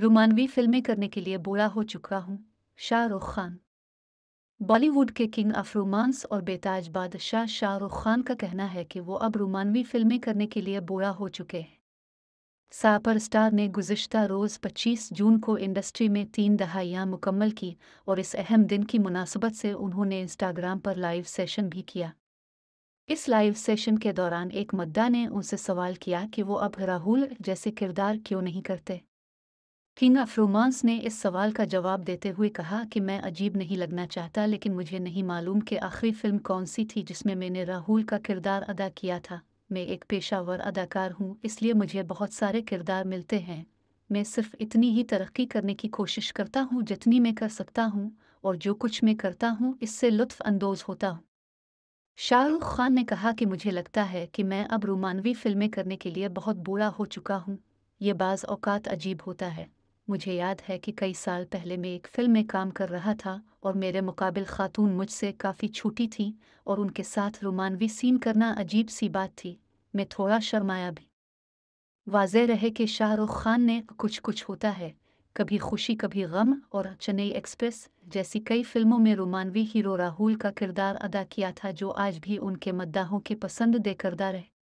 रोमानवी फिल्में करने के लिए बूढ़ा हो चुका हूँ शाहरुख खान बॉलीवुड के किंग ऑफ रोमांस और बेताज बादशाह शाहरुख खान का कहना है कि वो अब रोमानवी फिल्में करने के लिए बूढ़ा हो चुके हैं सापर स्टार ने गुजशत रोज़ 25 जून को इंडस्ट्री में तीन दहाइयाँ मुकम्मल की और इस अहम दिन की मुनासबत से उन्होंने इंस्टाग्राम पर लाइव सेशन भी किया इस लाइव सेशन के दौरान एक मद्दा ने उनसे सवाल किया कि वो अब राहुल जैसे किरदार क्यों नहीं करते किंग ऑफ रोमांस ने इस सवाल का जवाब देते हुए कहा कि मैं अजीब नहीं लगना चाहता लेकिन मुझे नहीं मालूम कि आखिरी फिल्म कौन सी थी जिसमें मैंने राहुल का किरदार अदा किया था मैं एक पेशावर अदाकार हूँ इसलिए मुझे बहुत सारे किरदार मिलते हैं मैं सिर्फ इतनी ही तरक्की करने की कोशिश करता हूँ जितनी मैं कर सकता हूँ और जो कुछ मैं करता हूँ इससे अंदोज होता हूँ शाहरुख खान ने कहा कि मुझे लगता है कि मैं अब रोमानवी फिल्में करने के लिए बहुत बूढ़ा हो चुका हूँ ये बाज़ अवकात अजीब होता है मुझे याद है कि कई साल पहले मैं एक फिल्म में काम कर रहा था और मेरे मुकाबिल खातून मुझसे काफ़ी छोटी थी और उनके साथ रोमानवी सीन करना अजीब सी बात थी मैं थोड़ा शर्माया भी वाजह रहे कि शाहरुख खान ने कुछ कुछ होता है कभी खुशी कभी गम और चेन्नई एक्सप्रेस जैसी कई फिल्मों में रोमानवी हीरो राहुल का किरदार अदा किया था जो आज भी उनके मद्दाहों के पसंद दे करदार है